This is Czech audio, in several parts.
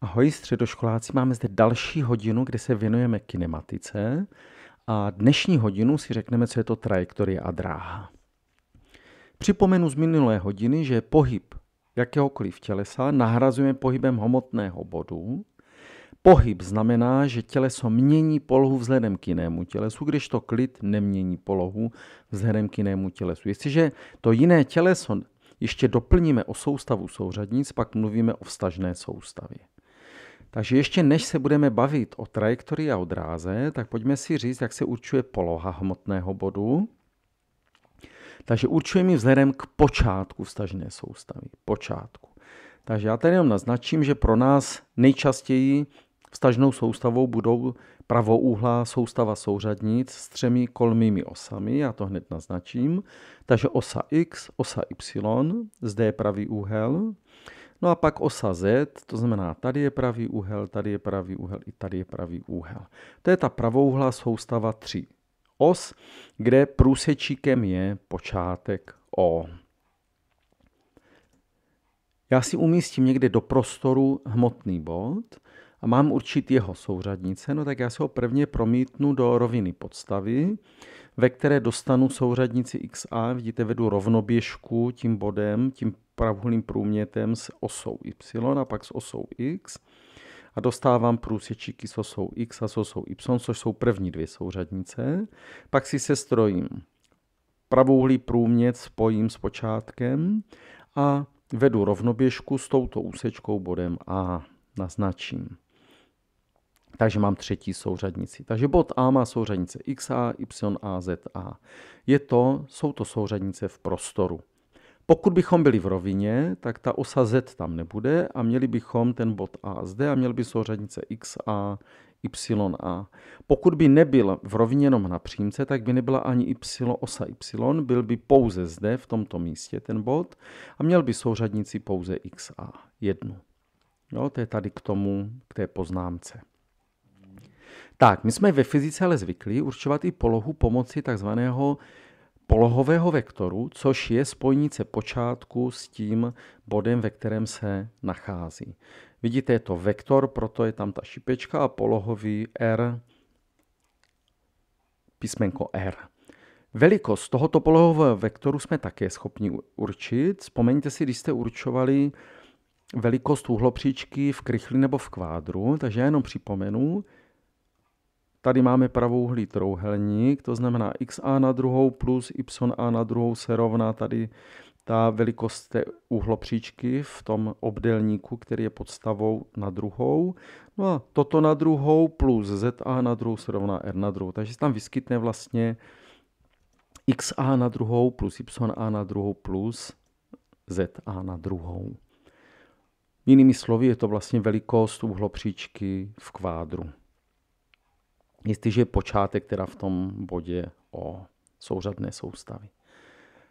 Ahoj středoškoláci, máme zde další hodinu, kde se věnujeme kinematice a dnešní hodinu si řekneme, co je to trajektorie a dráha. Připomenu z minulé hodiny, že pohyb jakéhokoliv tělesa nahrazujeme pohybem hmotného bodu. Pohyb znamená, že těleso mění polohu vzhledem k jinému tělesu, když to klid nemění polohu vzhledem k jinému tělesu. Jestliže to jiné těleso ještě doplníme o soustavu souřadnic, pak mluvíme o vztažné soustavě. Takže ještě než se budeme bavit o trajektorii a o dráze, tak pojďme si říct, jak se určuje poloha hmotného bodu. Takže určujeme ji vzhledem k počátku vztažné soustavy. Počátku. Takže já tady jenom naznačím, že pro nás nejčastěji vztažnou soustavou budou pravouhlá soustava souřadnic s třemi kolmými osami, já to hned naznačím. Takže osa x, osa y, zde je pravý úhel, No a pak osa Z, to znamená, tady je pravý úhel, tady je pravý úhel i tady je pravý úhel. To je ta pravouhlá soustava 3 os, kde průsečíkem je počátek O. Já si umístím někde do prostoru hmotný bod a mám určit jeho souřadnice, no tak já si ho prvně promítnu do roviny podstavy, ve které dostanu souřadnici XA, vidíte, vedu rovnoběžku tím bodem, tím pravouhlým průmětem s osou y a pak s osou x a dostávám průsečíky s osou x a s osou y, což jsou první dvě souřadnice. Pak si se strojím pravouhlý průmět, spojím s počátkem a vedu rovnoběžku s touto úsečkou bodem A. Naznačím. Takže mám třetí souřadnici. Takže bod A má souřadnice xa, ya, za. Je to, jsou to souřadnice v prostoru. Pokud bychom byli v rovině, tak ta osa Z tam nebude a měli bychom ten bod A zde a měl by souřadnice X a Y a. Pokud by nebyl v rovině jenom na přímce, tak by nebyla ani Y osa Y, byl by pouze zde v tomto místě ten bod a měl by souřadnici pouze X a 1. Jo, to je tady k tomu, k té poznámce. Tak, my jsme ve fyzice ale zvyklí určovat i polohu pomocí takzvaného polohového vektoru, což je spojnice počátku s tím bodem, ve kterém se nachází. Vidíte, je to vektor, proto je tam ta šipečka a polohový R, písmenko R. Velikost tohoto polohového vektoru jsme také schopni určit. Vzpomeňte si, když jste určovali velikost uhlopříčky v krychli nebo v kvádru, takže já jenom připomenu, Tady máme pravouhlý trouhelník, to znamená xa na druhou plus ya na druhou se rovná tady ta velikost té uhlopříčky v tom obdelníku, který je podstavou na druhou. No a toto na druhou plus za na druhou se rovná r na druhou. Takže se tam vyskytne vlastně xa na druhou plus ya na druhou plus za na druhou. Jinými slovy je to vlastně velikost uhlopříčky v kvádru jestliže je počátek teda v tom bodě o souřadné soustavy.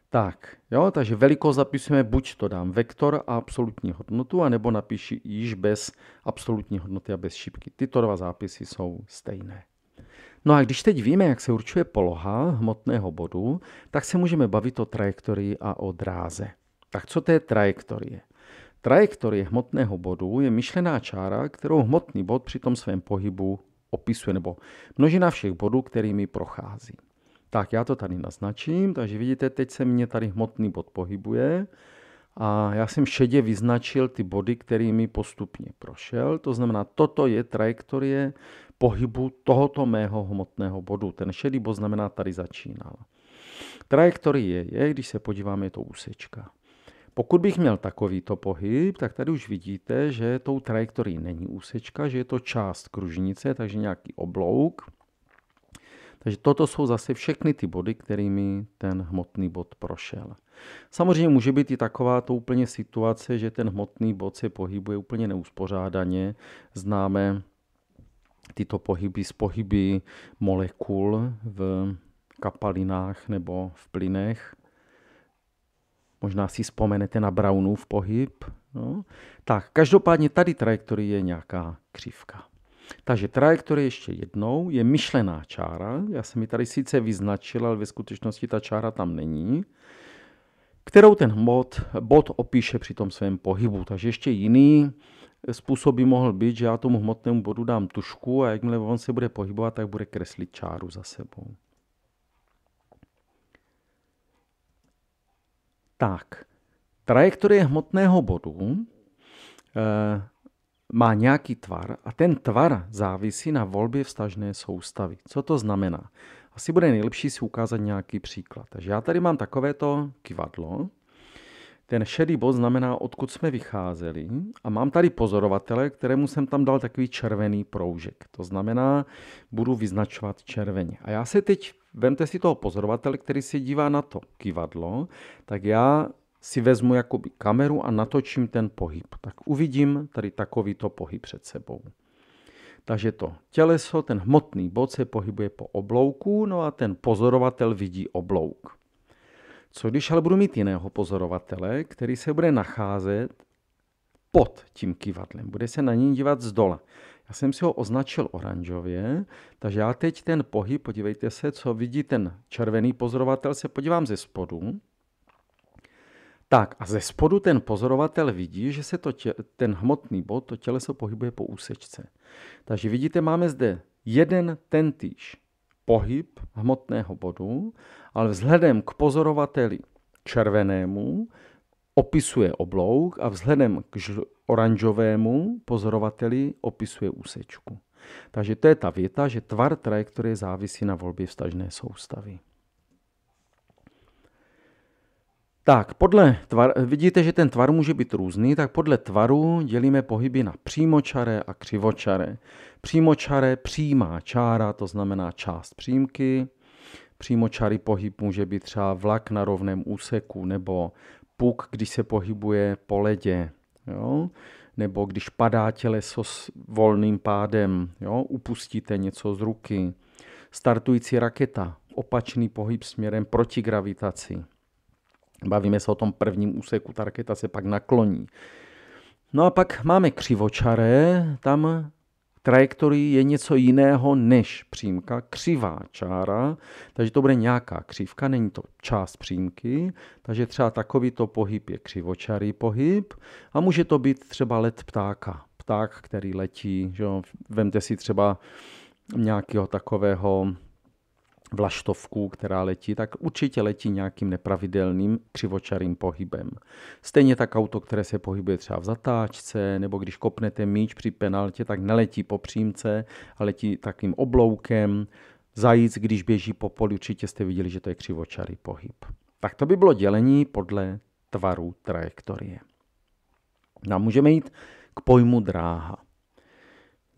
Tak, jo, takže velikost zapisujeme, buď to dám vektor a absolutní hodnotu, anebo napíši již bez absolutní hodnoty a bez šipky. Tyto dva zápisy jsou stejné. No a když teď víme, jak se určuje poloha hmotného bodu, tak se můžeme bavit o trajektorii a o dráze. Tak co to je trajektorie? Trajektorie hmotného bodu je myšlená čára, kterou hmotný bod při tom svém pohybu opisuje, nebo množina všech bodů, kterými prochází. Tak já to tady naznačím, takže vidíte, teď se mě tady hmotný bod pohybuje a já jsem šedě vyznačil ty body, kterými postupně prošel, to znamená, toto je trajektorie pohybu tohoto mého hmotného bodu. Ten šedý bod znamená, tady začínal. Trajektorie je, když se podíváme, je to úsečka. Pokud bych měl takovýto pohyb, tak tady už vidíte, že tou trajektorií není úsečka, že je to část kružnice, takže nějaký oblouk. Takže toto jsou zase všechny ty body, kterými ten hmotný bod prošel. Samozřejmě může být i taková to úplně situace, že ten hmotný bod se pohybuje úplně neuspořádaně. Známe tyto pohyby z pohyby molekul v kapalinách nebo v plynech. Možná si vzpomenete na Brownův pohyb. No. Tak, každopádně tady trajektorie je nějaká křivka. Takže trajektorie ještě jednou je myšlená čára. Já jsem ji tady sice vyznačil, ale ve skutečnosti ta čára tam není kterou ten bod, bod opíše při tom svém pohybu. Takže ještě jiný způsob by mohl být, že já tomu hmotnému bodu dám tušku a jakmile on se bude pohybovat, tak bude kreslit čáru za sebou. Tak, trajektorie hmotného bodu eh, má nějaký tvar a ten tvar závisí na volbě vztažné soustavy. Co to znamená? Asi bude nejlepší si ukázat nějaký příklad. Takže já tady mám takovéto kivadlo, ten šedý bod znamená, odkud jsme vycházeli. A mám tady pozorovatele, kterému jsem tam dal takový červený proužek. To znamená, budu vyznačovat červeně. A já se teď, vemte si toho pozorovatele, který se dívá na to kivadlo, tak já si vezmu jakoby kameru a natočím ten pohyb. Tak uvidím tady takovýto pohyb před sebou. Takže to těleso, ten hmotný bod se pohybuje po oblouku, no a ten pozorovatel vidí oblouk. Co když ale budu mít jiného pozorovatele, který se bude nacházet pod tím kývadlem, bude se na něj dívat z dola. Já jsem si ho označil oranžově, takže já teď ten pohyb, podívejte se, co vidí ten červený pozorovatel, se podívám ze spodu. Tak a ze spodu ten pozorovatel vidí, že se to tě, ten hmotný bod, to těleso pohybuje po úsečce. Takže vidíte, máme zde jeden tentýž pohyb hmotného bodu, ale vzhledem k pozorovateli červenému opisuje oblouk a vzhledem k oranžovému pozorovateli opisuje úsečku. Takže to je ta věta, že tvar trajektorie závisí na volbě vztažné soustavy. Tak, podle tvar, vidíte, že ten tvar může být různý, tak podle tvaru dělíme pohyby na přímočaré a křivočaré. Přímočaré přímá čára, to znamená část přímky. Přímočarý pohyb může být třeba vlak na rovném úseku nebo puk, když se pohybuje po ledě. Jo? Nebo když padá těleso s volným pádem, jo? upustíte něco z ruky. Startující raketa, opačný pohyb směrem proti gravitaci. Bavíme se o tom prvním úseku, ta raketa se pak nakloní. No a pak máme křivočaré, tam trajektorii je něco jiného než přímka, křivá čára, takže to bude nějaká křivka, není to část přímky, takže třeba takovýto pohyb je křivočarý pohyb a může to být třeba let ptáka, pták, který letí, že jo? vemte si třeba nějakého takového vlaštovku, která letí, tak určitě letí nějakým nepravidelným křivočarým pohybem. Stejně tak auto, které se pohybuje třeba v zatáčce, nebo když kopnete míč při penaltě, tak neletí po přímce, ale letí takým obloukem. Zajíc, když běží po poli, určitě jste viděli, že to je křivočarý pohyb. Tak to by bylo dělení podle tvaru trajektorie. No a můžeme jít k pojmu dráha.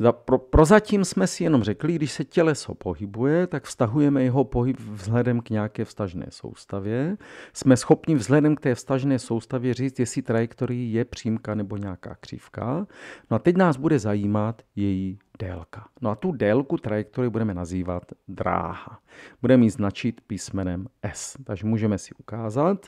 Za, pro, prozatím jsme si jenom řekli, když se těleso pohybuje, tak vztahujeme jeho pohyb vzhledem k nějaké vztažné soustavě. Jsme schopni vzhledem k té vztažné soustavě říct, jestli trajektorii je přímka nebo nějaká křivka. No a teď nás bude zajímat její délka. No a tu délku trajektorie budeme nazývat dráha. Budeme ji značit písmenem S. Takže můžeme si ukázat.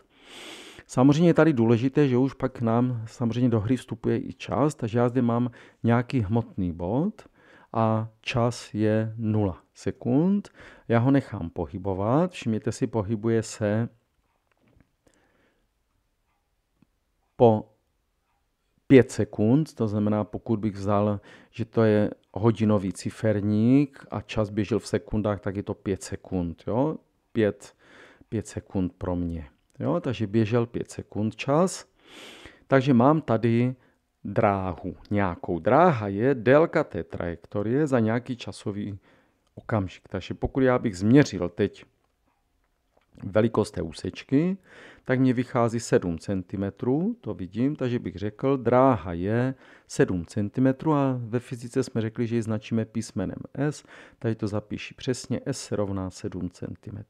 Samozřejmě je tady důležité, že už pak nám samozřejmě do hry vstupuje i čas, takže já zde mám nějaký hmotný bod a čas je 0 sekund. Já ho nechám pohybovat, všimněte si, pohybuje se po 5 sekund, to znamená, pokud bych vzal, že to je hodinový ciferník a čas běžel v sekundách, tak je to 5 sekund, jo? 5, 5 sekund pro mě. Jo, takže běžel 5 sekund čas. Takže mám tady dráhu, nějakou. Dráha je délka té trajektorie za nějaký časový okamžik. Takže pokud já bych změřil teď velikost té úsečky, tak mě vychází 7 cm, to vidím, takže bych řekl, dráha je 7 cm a ve fyzice jsme řekli, že ji značíme písmenem S, takže to zapíši přesně S rovná 7 cm.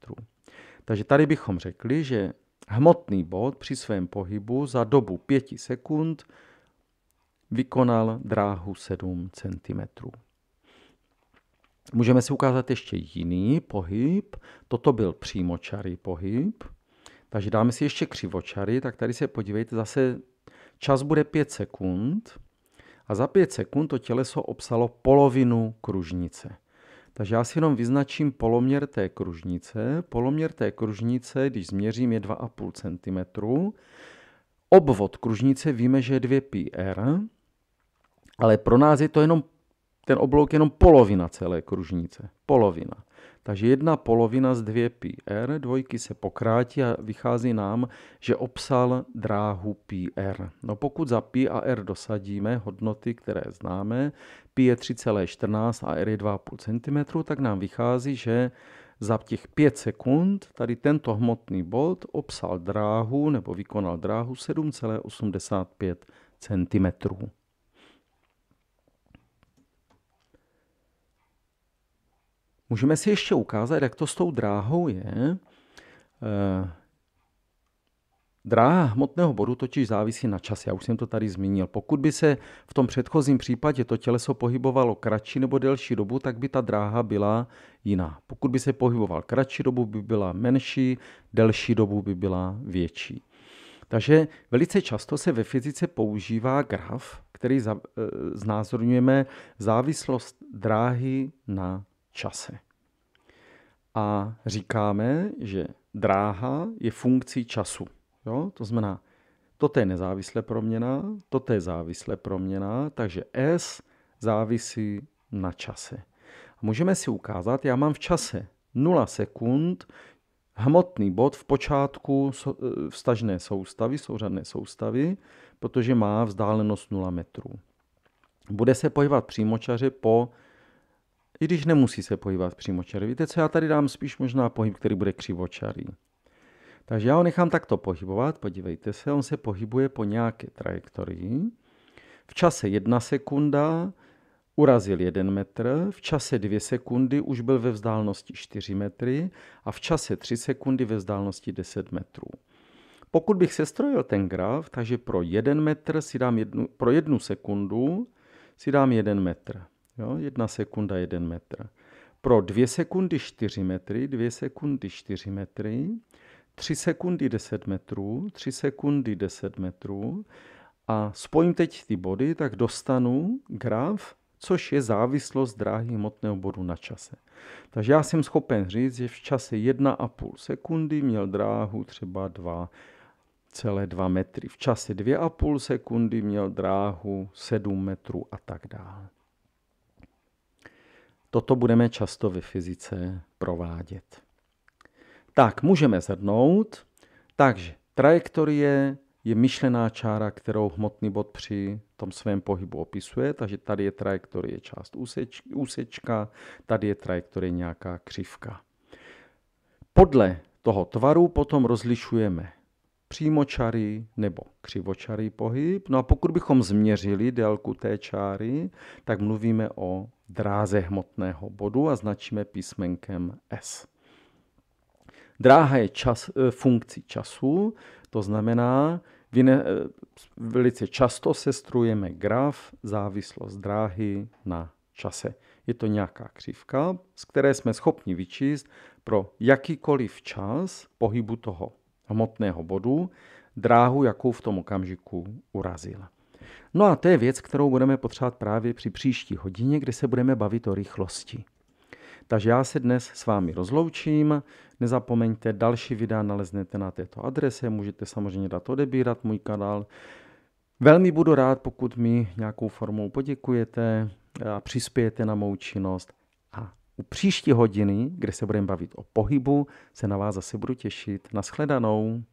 Takže tady bychom řekli, že hmotný bod při svém pohybu za dobu 5 sekund vykonal dráhu 7 cm. Můžeme si ukázat ještě jiný pohyb. Toto byl přímočarý pohyb. Takže dáme si ještě křivočary, tak tady se podívejte, zase čas bude 5 sekund a za 5 sekund to těleso obsalo polovinu kružnice. Takže já si jenom vyznačím poloměr té kružnice. Poloměr té kružnice, když změřím, je 2,5 cm. Obvod kružnice víme, že je 2 πr, ale pro nás je to jenom ten oblouk je jenom polovina celé kružnice. Polovina. Takže jedna polovina z 2 πr, dvojky se pokrátí a vychází nám, že obsal dráhu πr. No pokud za π a r dosadíme hodnoty, které známe, π je 3,14 a r je 2,5 cm, tak nám vychází, že za těch 5 sekund tady tento hmotný bod obsal dráhu nebo vykonal dráhu 7,85 cm. Můžeme si ještě ukázat, jak to s tou dráhou je. Eh, dráha hmotného bodu totiž závisí na čase, já už jsem to tady zmínil. Pokud by se v tom předchozím případě to těleso pohybovalo kratší nebo delší dobu, tak by ta dráha byla jiná. Pokud by se pohyboval kratší dobu, by byla menší, delší dobu by byla větší. Takže velice často se ve fyzice používá graf, který eh, znázorňujeme závislost dráhy na čase. A říkáme, že dráha je funkcí času. Jo? To znamená, toto je nezávisle proměna, toto je závisle proměna, takže S závisí na čase. A můžeme si ukázat, já mám v čase 0 sekund hmotný bod v počátku e, vstažné soustavy, souřadné soustavy, protože má vzdálenost 0 metrů. Bude se pohybovat přímočaře po i když nemusí se pohybovat přímočarý. Víte co, já tady dám spíš možná pohyb, který bude křivočarý. Takže já ho nechám takto pohybovat, podívejte se, on se pohybuje po nějaké trajektorii. V čase jedna sekunda urazil jeden metr, v čase dvě sekundy už byl ve vzdálenosti 4 metry a v čase 3 sekundy ve vzdálenosti 10 metrů. Pokud bych sestrojil ten graf, takže pro jeden metr si dám jednu, pro jednu sekundu si dám jeden metr. Jo? Jedna sekunda, jeden metr. Pro dvě sekundy čtyři metry, dvě sekundy čtyři metry, tři sekundy deset metrů, tři sekundy deset metrů a spojím teď ty body, tak dostanu graf, což je závislost dráhy hmotného bodu na čase. Takže já jsem schopen říct, že v čase 1,5 sekundy měl dráhu třeba 2 celé 2 metry. V čase 2,5 sekundy měl dráhu 7 metrů a tak dále. Toto budeme často ve fyzice provádět. Tak, můžeme zhrnout. Takže trajektorie je myšlená čára, kterou hmotný bod při tom svém pohybu opisuje, takže tady je trajektorie část úsečka, tady je trajektorie nějaká křivka. Podle toho tvaru potom rozlišujeme přímočary nebo křivočarý pohyb. No a pokud bychom změřili délku té čáry, tak mluvíme o dráze hmotného bodu a značíme písmenkem S. Dráha je čas, eh, funkcí času, to znamená, vyne, eh, velice často sestrujeme graf závislost dráhy na čase. Je to nějaká křivka, z které jsme schopni vyčíst pro jakýkoliv čas pohybu toho hmotného bodu dráhu, jakou v tom okamžiku urazila. No a to je věc, kterou budeme potřebovat právě při příští hodině, kdy se budeme bavit o rychlosti. Takže já se dnes s vámi rozloučím. Nezapomeňte, další videa naleznete na této adrese. Můžete samozřejmě dát odebírat můj kanál. Velmi budu rád, pokud mi nějakou formou poděkujete a přispějete na mou činnost. A u příští hodiny, kde se budeme bavit o pohybu, se na vás zase budu těšit. Naschledanou.